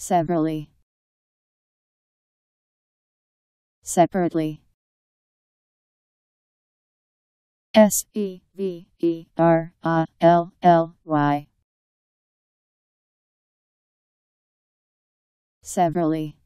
severally separately S E V E R A L L Y severally